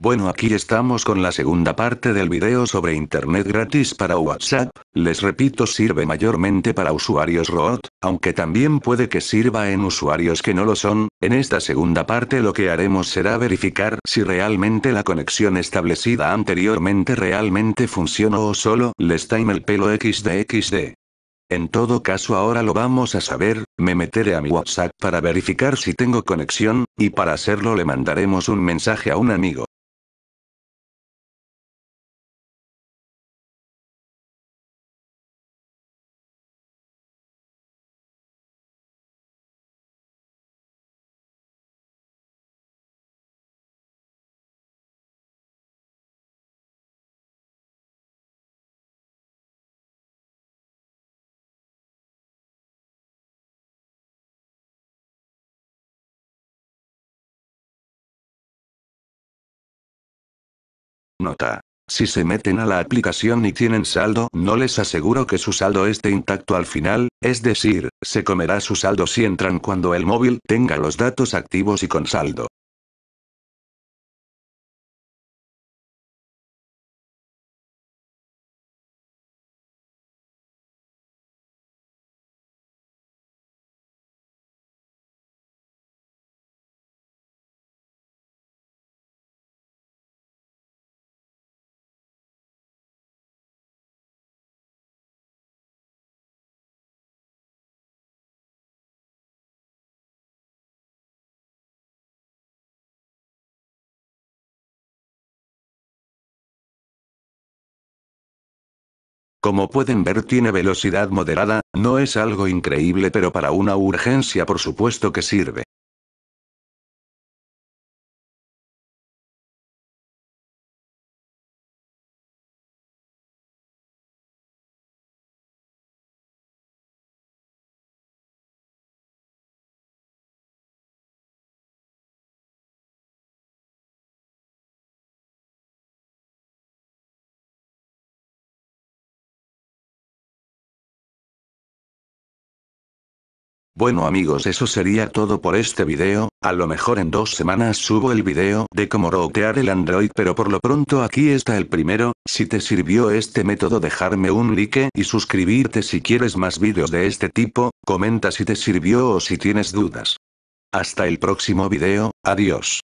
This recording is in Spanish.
Bueno aquí estamos con la segunda parte del video sobre internet gratis para WhatsApp, les repito sirve mayormente para usuarios ROOT, aunque también puede que sirva en usuarios que no lo son, en esta segunda parte lo que haremos será verificar si realmente la conexión establecida anteriormente realmente funcionó o solo les time el pelo XDXD. En todo caso ahora lo vamos a saber, me meteré a mi WhatsApp para verificar si tengo conexión, y para hacerlo le mandaremos un mensaje a un amigo. Nota. Si se meten a la aplicación y tienen saldo, no les aseguro que su saldo esté intacto al final, es decir, se comerá su saldo si entran cuando el móvil tenga los datos activos y con saldo. Como pueden ver tiene velocidad moderada, no es algo increíble pero para una urgencia por supuesto que sirve. Bueno amigos eso sería todo por este video, a lo mejor en dos semanas subo el video de cómo rotear el Android pero por lo pronto aquí está el primero, si te sirvió este método dejarme un like y suscribirte si quieres más videos de este tipo, comenta si te sirvió o si tienes dudas. Hasta el próximo video, adiós.